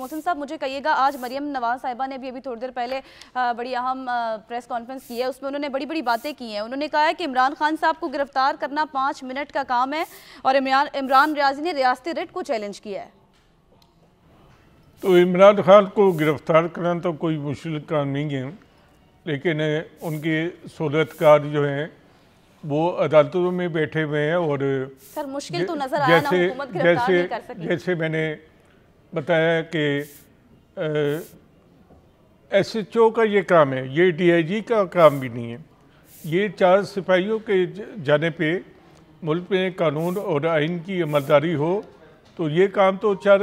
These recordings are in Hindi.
मोहसिन साहब मुझे कहिएगा आज मरियम नवाज साहिबा ने भी अभी थोड़ी देर पहले बड़ी अहम प्रेस कॉन्फ्रेंस की है उसमें उन्होंने बड़ी बड़ी बातें की हैं उन्होंने कहा है कि इमरान खान साहब को गिरफ्तार करना पाँच मिनट का काम है और इमरान रियाजी ने रियाती रेट को चैलेंज किया है तो इमरान खान को गिरफ्तार करना तो कोई मुश्किल काम नहीं है लेकिन उनके सहूलतकार जो हैं वो अदालतों में बैठे हुए हैं और सर मुश्किल तो नजर आया ना जैसे, कर जैसे मैंने बताया कि एस एच ओ का ये काम है ये डी आई जी का काम भी नहीं है ये चार सिपाहियों के जाने पे मुल्क में कानून और आइन की अमलदारी हो तो ये काम तो चार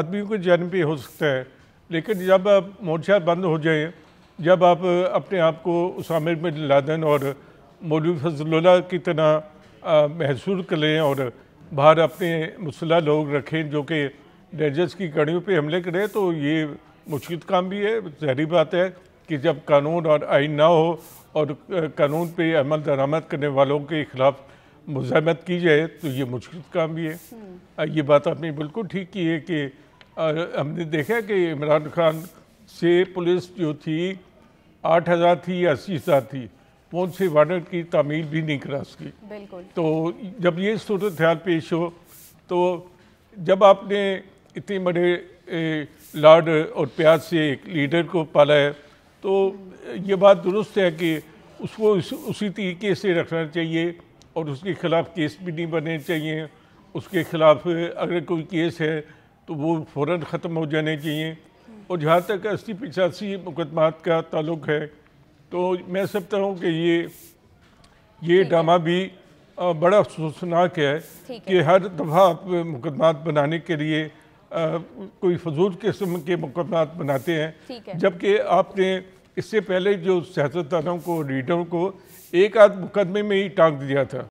आदमियों के जाने पे हो सकता है लेकिन जब आप मोर्चा बंद हो जाए जब आप अपने आप को उसामिर बिन लादन और मौलवी फजलुल्ला की तरह महसूस कर लें और बाहर अपने मुसलह लोग रखें जो कि रेंजर्स की कड़ियों पे हमले करें तो ये मुश्किल काम भी है जहरी बात है कि जब कानून और आइन ना हो और कानून पे अमल दरामद करने वालों के ख़िलाफ़ मुजामत की जाए तो ये मुश्किल काम भी है हम्म। ये बात आपने बिल्कुल ठीक की है कि हमने देखा कि इमरान खान से पुलिस जो थी आठ हज़ार थी या अस्सी हज़ार थी वो उनसे वारंट की तामील भी नहीं करा सकी बिल्कुल तो जब ये सूरत हाल पेश हो तो जब आपने इतने बड़े लाड और प्याज से एक लीडर को पाला है तो ये बात दुरुस्त है कि उसको उस, उसी तरीके से रखना चाहिए और उसके ख़िलाफ़ केस भी नहीं बनने चाहिए उसके ख़िलाफ़ अगर कोई केस है तो वो फ़ौर ख़त्म हो जाने चाहिए और जहाँ तक अस्सी पचासी मुकदमात का ताल्लुक है तो मैं समझता हूँ कि ये ये ड्रामा भी बड़ा अफसोसनाक है कि हर दफ़ा आप मुकदमात बनाने के लिए कोई फजूल किस्म के मुकदमा बनाते हैं जबकि आपने इससे पहले जो सियासतदानों को लीडरों को एक आध मुकदमे में ही टाँग दिया था